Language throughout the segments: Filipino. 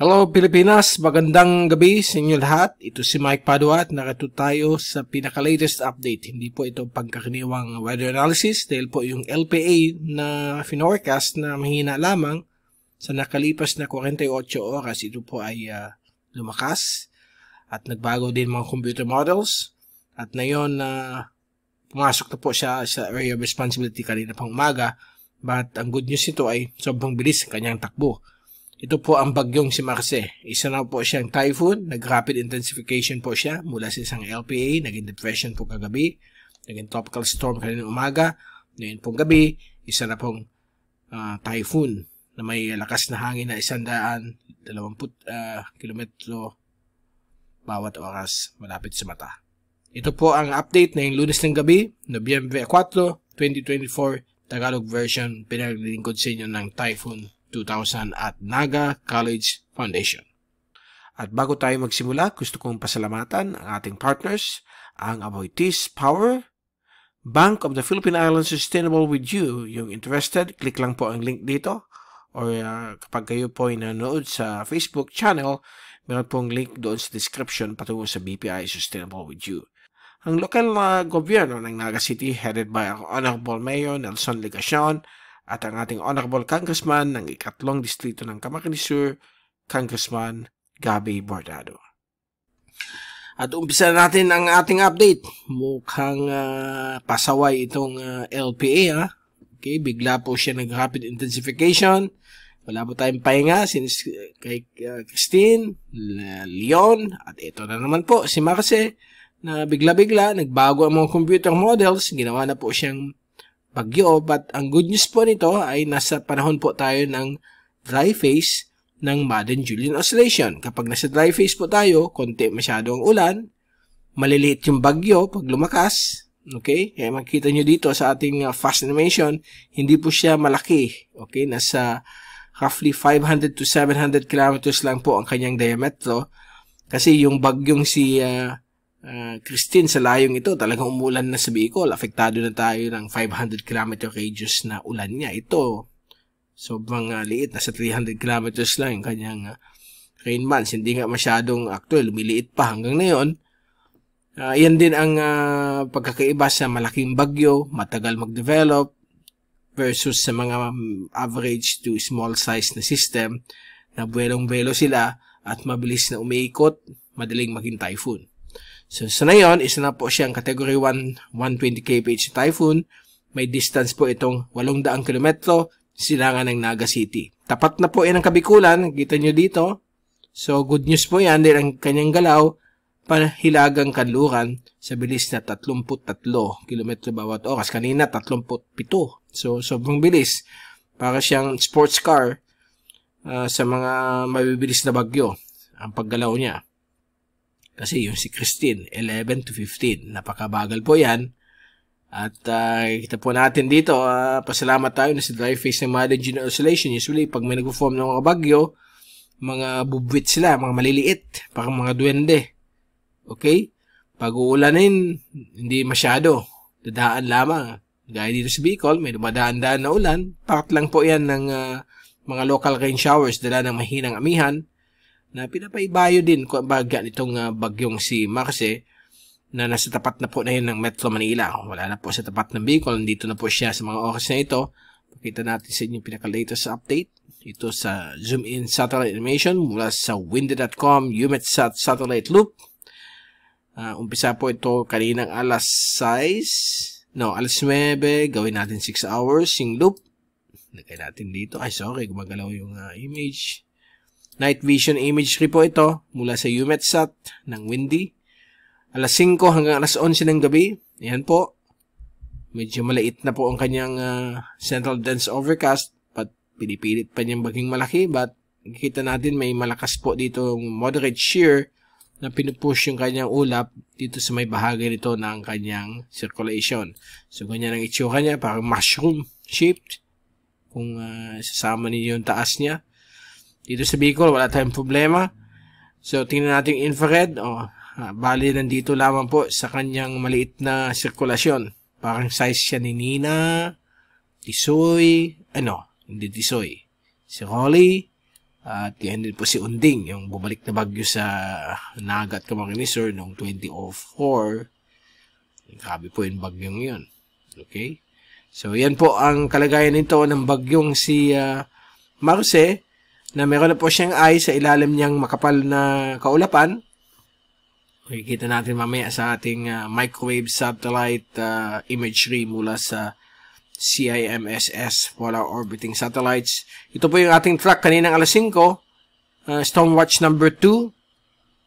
Hello Pilipinas, magandang gabi sa inyo lahat. Ito si Mike Padua at narito tayo sa pinaka-latest update. Hindi po ito pagkakaniwang weather analysis dahil po yung LPA na finorcast na mahina lamang sa nakalipas na 48 oras. Ito po ay uh, lumakas at nagbago din mga computer models at ngayon na uh, pumasok na po siya sa area of responsibility kanina pang umaga but ang good news nito ay sobrang bilis ang kanyang takbo ito po ang bagyong si Marce. Isa na po siyang typhoon, nag-rapid intensification po siya mula sa isang LPA, naging depression po kagabi, naging tropical storm kanina umaga, ngayon pong gabi, isa na pong uh, typhoon na may lakas na hangin na isandaan, 20 uh, ah, kilometro bawat oras malapit sa mata. Ito po ang update ngayong yung lunes ng gabi, Nobyembre 4, 2024, Tagalog version, pinaglilingkod sa inyo ng Typhoon 2000 at Naga College Foundation. At bago tayo magsimula, gusto kong pasalamatan ang ating partners, ang Aboitiz Power, Bank of the Philippine Islands Sustainable with You. Yung interested, click lang po ang link dito. Or uh, kapag kayo po ay nanood sa Facebook channel, meron pong link doon sa description patungo sa BPI Sustainable with You. Ang lokal na gobyerno ng Naga City headed by ang Honorable Mayor Nelson Legacion at ang ating Honorable Congressman ng ikatlong distrito ng Camarines Sur, Congressman Gabby Bordado. At umpisa na natin ang ating update. Mukhang uh, pasaway itong uh, ah, LPA ha. Okay, bigla po siya nag rapid intensification. Wala po tayong pahinga since uh, kay uh, Christine, Leon, at ito na naman po si Marce na bigla-bigla nagbago ang mga computer models. Ginawa na po siyang bagyo. But ang good news po nito ay nasa panahon po tayo ng dry phase ng Madden-Julian Oscillation. Kapag nasa dry phase po tayo, konti masyado ang ulan, maliliit yung bagyo pag lumakas, Okay? Kaya makikita nyo dito sa ating uh, fast animation, hindi po siya malaki. Okay? Nasa roughly 500 to 700 kilometers lang po ang kanyang diametro. Kasi yung bagyong si uh, uh, Christine, sa layong ito, talagang umulan na sa Bicol. Apektado na tayo ng 500 km radius na ulan niya. Ito, sobrang uh, liit. Nasa 300 kilometers lang yung kanyang uh, rain bands. Hindi nga masyadong actual. Lumiliit pa hanggang ngayon. Uh, yan din ang uh, pagkakaiba sa malaking bagyo, matagal mag-develop, versus sa mga mm, average to small size na system na buwelong-belo sila at mabilis na umiikot, madaling maging typhoon. So sa na isa na po siyang category 1 120 kph typhoon. May distance po itong 800 km, silangan ng Naga City. Tapat na po yan ang kabikulan. Kita nyo dito. So good news po yan dahil ang kanyang galaw panahilagang kanluran sa bilis na 33 km bawat oras. Kanina 37. So sobrang bilis. Para siyang sports car uh, sa mga mabibilis na bagyo ang paggalaw niya. Kasi yung si Christine, 11 to 15. Napakabagal po yan. At uh, kita po natin dito, uh, pasalamat tayo na sa dry face ng Madden Gene Oscillation. Usually, pag may nagpo-form ng mga bagyo, mga bubwit sila, mga maliliit, parang mga duwende. Okay? Pag uulanin, hindi masyado. Dadaan lamang. Gaya dito sa Bicol, may dumadaan-daan na ulan. Part lang po yan ng uh, mga local rain showers dala ng mahinang amihan na pinapaibayo din kung baga nitong uh, bagyong si Marce na nasa tapat na po na yun ng Metro Manila. Wala na po sa tapat ng Bicol. Nandito na po siya sa mga oras na ito. Pakita natin sa inyo pinaka-latest update. Ito sa Zoom In Satellite Animation mula sa windy.com UMETSAT Satellite Loop. Uh, umpisa po ito kaninang alas 6. No, alas 9. Gawin natin 6 hours Sing loop. Lagay natin dito. Ay, sorry. Gumagalaw yung uh, image. Night vision imagery po ito mula sa UMETSAT ng Windy. Alas 5 hanggang alas 11 ng gabi. Ayan po. Medyo malait na po ang kanyang uh, central dense overcast but pinipilit pa niyang baging malaki but kita natin may malakas po dito moderate shear na pinupush yung kanyang ulap dito sa may bahagi nito ng kanyang circulation. So, ganyan ang itsura niya, parang mushroom shaped. Kung uh, ah, sasama niyo yung taas niya. Dito sa Bicol, wala tayong problema. So, tingnan natin yung infrared. O, oh, ah, bali, nandito lamang po sa kanyang maliit na sirkulasyon. Parang size siya ni Nina, Tisoy, ano, hindi Tisoy, si Rolly, at yan din po si Unding, yung bumalik na bagyo sa Naga at Kamanginisor noong 2004. Grabe po yung bagyong yun. Okay? So, yan po ang kalagayan nito ng bagyong si uh, Marce na meron na po siyang eye sa ilalim niyang makapal na kaulapan. Makikita natin mamaya sa ating uh, microwave satellite uh, imagery mula sa CIMSS Polar Orbiting Satellites. Ito po yung ating track kaninang alas 5, uh, ah, Stormwatch number 2.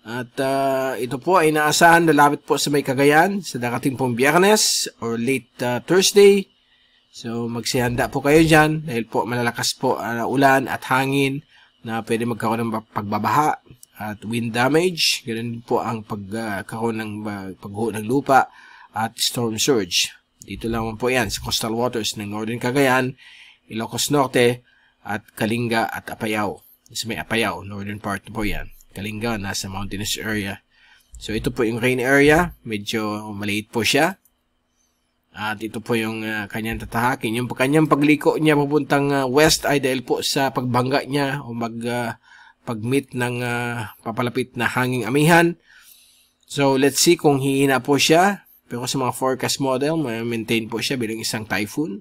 At uh, ito po ay inaasahan lalapit po sa may Cagayan sa dakating pong biyernes or late uh, Thursday. So magsihanda po kayo dyan dahil po malalakas po uh, ulan at hangin na pwede magkaroon ng pagbabaha at wind damage. Ganun po ang pagkaroon ng pagho ng lupa at storm surge. Dito lang po yan sa coastal waters ng Northern Cagayan, Ilocos Norte, at Kalinga at Apayao. Sa may Apayao, northern part po yan. Kalinga, nasa mountainous area. So ito po yung rain area, medyo maliit po siya. At ito po yung uh, kanyang tatahakin. Yung kanyang pagliko niya papuntang uh, west ay dahil po sa pagbangga niya o mag, uh, pag-meet ng uh, papalapit na hanging amihan. So let's see kung hihina po siya. Pero sa mga forecast model, may maintain po siya bilang isang typhoon.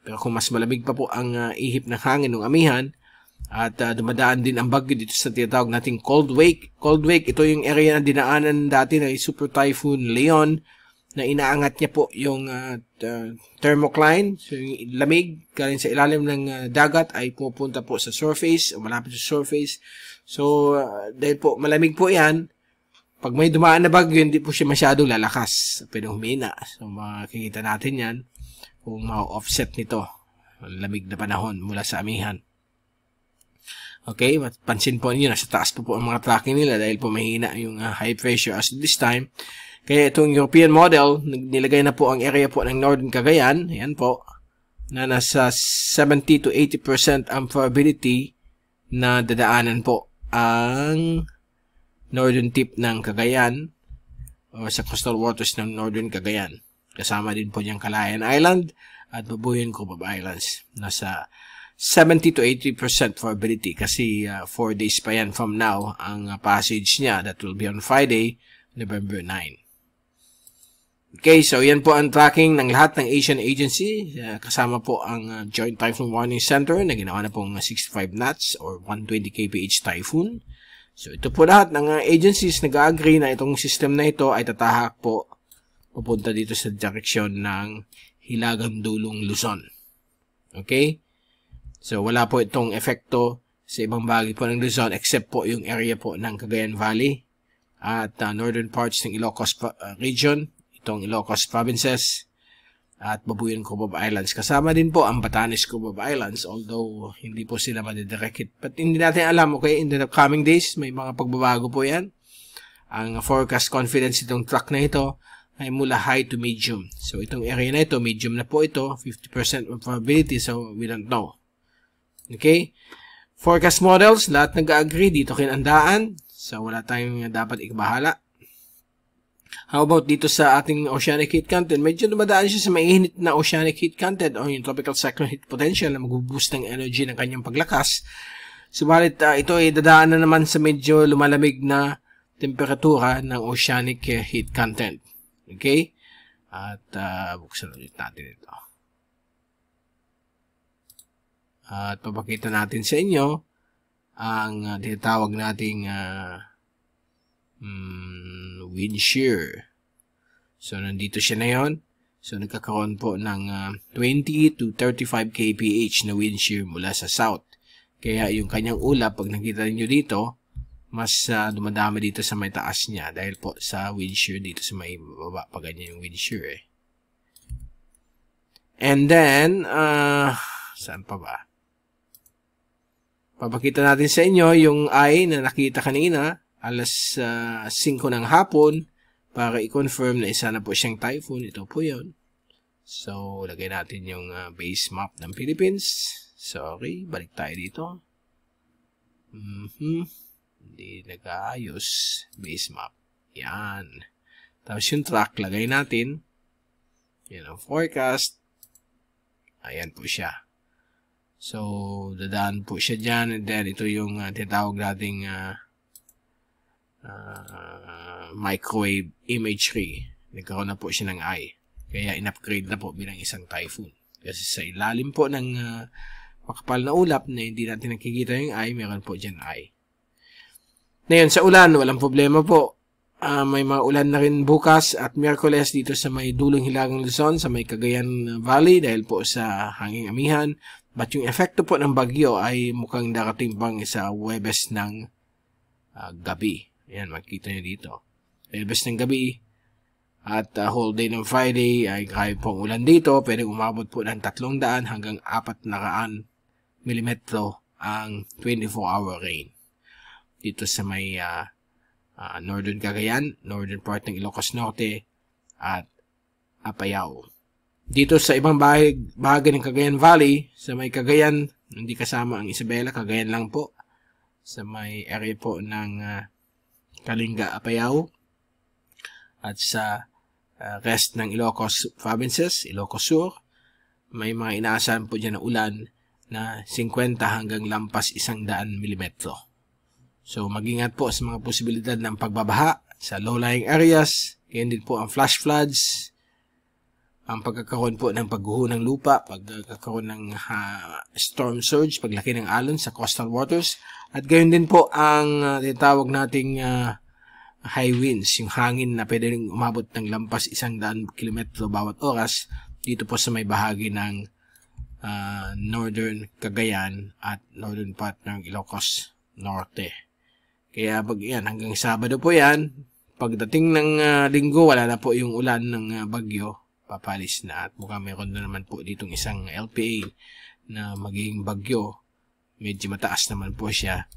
Pero kung mas malamig pa po ang uh, ihip ng hangin ng amihan, at uh, dumadaan din ang bagyo dito sa tinatawag nating cold wake. Cold wake, ito yung area na dinaanan dati na Super Typhoon Leon na inaangat niya po yung uh, uh, thermocline, so yung lamig galing sa ilalim ng uh, dagat ay pupunta po sa surface o malapit sa surface. So, uh, dahil po malamig po yan, pag may dumaan na bagyo, hindi po siya masyadong lalakas. Pwede humina. So, makikita natin yan kung ma-offset nito. Lamig na panahon mula sa amihan. Okay, pansin po niyo, nasa taas po po ang mga tracking nila dahil po mahina yung uh, high pressure as this time. Kaya itong European model, nilagay na po ang area po ng Northern Cagayan, ayan po, na nasa 70 to 80% ang probability na dadaanan po ang northern tip ng Cagayan o sa coastal waters ng northern Cagayan. Kasama din po niyang Calayan Island at Babuyan Cubab Islands. Nasa 70 to 80% probability kasi 4 uh, days pa yan from now ang uh, passage niya that will be on Friday, November 9. Okay, so yan po ang tracking ng lahat ng Asian Agency. Uh, kasama po ang uh, Joint Typhoon Warning Center na ginawa na pong 65 uh, knots or 120 kph typhoon. So ito po lahat ng uh, agencies nag-agree na itong system na ito ay tatahak po papunta dito sa direksyon ng Hilagang Dulong Luzon. Okay? So wala po itong efekto sa ibang bagay po ng Luzon except po yung area po ng Cagayan Valley at uh, northern parts ng Ilocos uh, region itong Ilocos provinces at Babuyan Cubab Islands. Kasama din po ang Batanes Cubab Islands although hindi po sila madidirekit. But hindi natin alam, okay, in the coming days may mga pagbabago po yan. Ang forecast confidence itong track na ito ay mula high to medium. So itong area na ito, medium na po ito, 50% probability so we don't know. Okay? Forecast models, lahat nag-agree dito kinandaan. So wala tayong dapat ikabahala. How about dito sa ating oceanic heat content? Medyo dumadaan siya sa mainit na oceanic heat content o yung tropical cyclone heat potential na magbo boost ng energy ng kanyang paglakas. Subalit uh, ito ay dadaan na naman sa medyo lumalamig na temperatura ng oceanic eh, heat content. Okay? At uh, buksan ulit natin ito. at papakita natin sa inyo ang uh, tinatawag nating uh, mm, with Shear. So, nandito siya na yon. So, nagkakaroon po ng uh, ah, 20 to 35 kph na wind shear mula sa south. Kaya yung kanyang ulap, pag nakita niyo dito, mas uh, dumadami dito sa may taas niya dahil po sa wind shear dito sa may baba pa ganyan yung wind shear eh. And then, uh, saan pa ba? Papakita natin sa inyo yung eye na nakita kanina alas uh, ah, 5 ng hapon para i-confirm na isa na po siyang typhoon. Ito po yon So, lagay natin yung uh, base map ng Philippines. Sorry, balik tayo dito. Mm-hmm. Hindi nag-aayos. Base map. Yan. Tapos yung track, lagay natin. Yan ang forecast. Ayan po siya. So, dadaan po siya dyan. And then, ito yung uh, tinatawag nating uh, Ah, microwave imagery. Nagkaroon na po siya ng eye. Kaya in-upgrade na po bilang isang typhoon. Kasi sa ilalim po ng uh, makapal na ulap na hindi natin nakikita yung eye, meron po dyan eye. Ngayon, sa ulan, walang problema po. Uh, may mga ulan na rin bukas at Miyerkules dito sa may dulong Hilagang Luzon, sa may Cagayan Valley dahil po sa hanging amihan. But yung epekto po ng bagyo ay mukhang darating pang sa Webes ng uh, gabi. Ayan, makikita nyo dito. Bebes eh, ng gabi at uh, whole day ng Friday ay kahit pong ulan dito, pwede umabot po ng 300 hanggang 400 mm ang 24-hour rain. Dito sa may uh, uh, northern Cagayan, northern part ng Ilocos Norte at Apayao. Dito sa ibang bahag, bahagi ng Cagayan Valley, sa may Cagayan, hindi kasama ang Isabela, Cagayan lang po. Sa may area po ng uh, Kalinga Apayao at sa uh, rest ng Ilocos provinces, Ilocos Sur, may mga inaasahan po dyan na ulan na 50 hanggang lampas 100 mm. So magingat po sa mga posibilidad ng pagbabaha sa low-lying areas. Ganyan din po ang flash floods, ang pagkakaroon po ng pagguho ng lupa, pagkakaroon ng uh, storm surge, paglaki ng alon sa coastal waters, at gayon din po ang uh, tinatawag nating uh, high winds, yung hangin na pwede rin umabot ng lampas isang daan kilometro bawat oras dito po sa may bahagi ng uh, northern Cagayan at northern part ng Ilocos Norte. Kaya pag yan, hanggang Sabado po yan, pagdating ng uh, linggo, wala na po yung ulan ng uh, bagyo papalis na at mukhang meron na naman po ditong isang LPA na magiging bagyo. Medyo mataas naman po siya.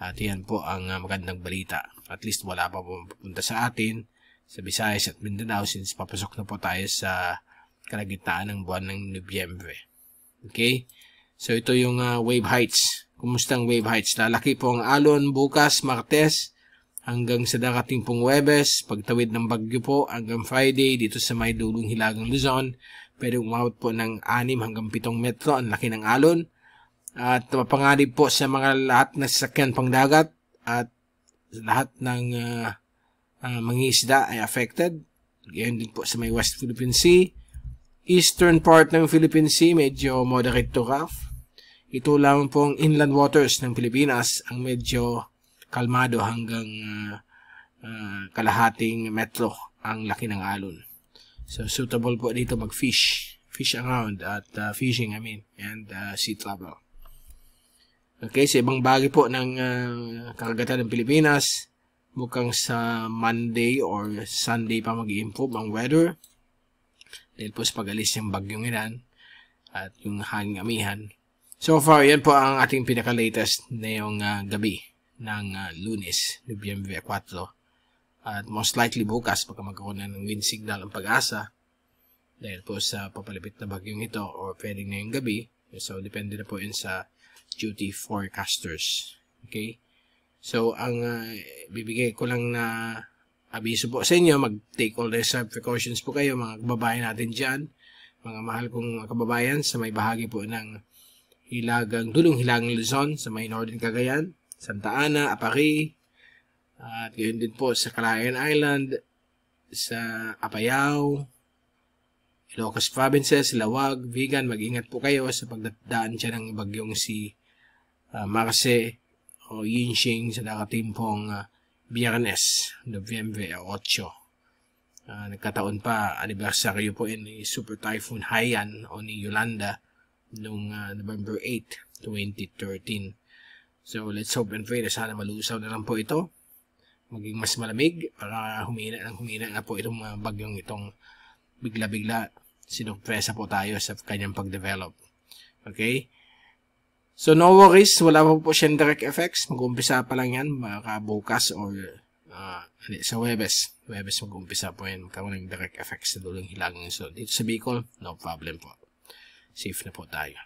At yan po ang ah, magandang balita. At least wala pa po pupunta sa atin sa Visayas at Mindanao since papasok na po tayo sa kalagitnaan ng buwan ng Nobyembre. Okay? So ito yung uh, wave heights. Kumusta ang wave heights? Lalaki po ang alon bukas, Martes hanggang sa dakating pong Webes, pagtawid ng bagyo po hanggang Friday dito sa may dulong Hilagang Luzon. Pwede umawit po ng 6 hanggang 7 metro, ang laki ng alon. At mapangalib po sa mga lahat na sasakyan pang dagat at lahat ng uh, ah, uh, ah, mangisda ay affected. Ganyan din po sa may West Philippine Sea. Eastern part ng Philippine Sea, medyo moderate to rough. Ito lang pong inland waters ng Pilipinas ang medyo kalmado hanggang uh, uh, kalahating metro ang laki ng alon. So suitable po dito mag-fish, fish around at uh, fishing I mean and uh, sea travel. Okay, sa ibang bagay po ng uh, karagatan ng Pilipinas, mukhang sa Monday or Sunday pa mag-improve ang weather. Dahil po sa pag-alis ng bagyong ilan at yung hangamihan. So far, yan po ang ating pinaka-latest na yung uh, gabi ng uh, lunes, Nobyembre 4. At most likely bukas, pagka magkaroon na ng wind signal ang pag-asa, dahil po sa papalapit na bagyong ito or pwedeng na yung gabi. So, depende na po yun sa duty forecasters. Okay? So, ang uh, bibigay ko lang na abiso po sa inyo, mag-take all reserve precautions po kayo, mga kababayan natin dyan, mga mahal kong kababayan sa may bahagi po ng Hilagang, Dulong Hilagang Luzon, sa may Northern Cagayan, Santa Ana, Apari, at gayon din po sa Calayan Island, sa Apayao, Ilocos Provinces, Lawag, Vigan, mag-ingat po kayo sa pagdaan siya ng bagyong si uh, Marce o Yinxing sa darating pong uh, ah, Biyernes, Nobyembre 8. Uh, ah, nagkataon pa, anibersaryo po yun ni Super Typhoon Haiyan o ni Yolanda noong uh, November 8, 2013. So let's hope and pray na sana malusaw na lang po ito. Maging mas malamig para humina ng humina na po itong mga ah, bagyong itong bigla-bigla sinurpresa po tayo sa kanyang pag-develop. Okay? So no worries, wala pa po siyang direct effects. Mag-umpisa pa lang yan, baka bukas or uh, sa Webes. Webes mag-umpisa po yan, magkaroon ng direct effects sa dulong hilagang. So dito sa Bicol, no problem po. Safe na po tayo.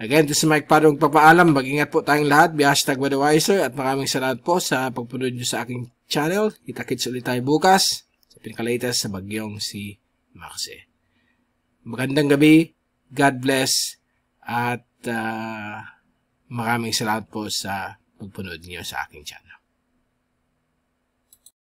Again, this is Mike Padong Papaalam. Mag-ingat po tayong lahat. Be hashtag Wadawiser at maraming salamat po sa pagpunod nyo sa aking channel. Kita-kits ulit tayo bukas sa pinakalatest sa bagyong si Maxie. Magandang gabi. God bless. At uh, maraming salamat po sa pagpunod niyo sa aking channel.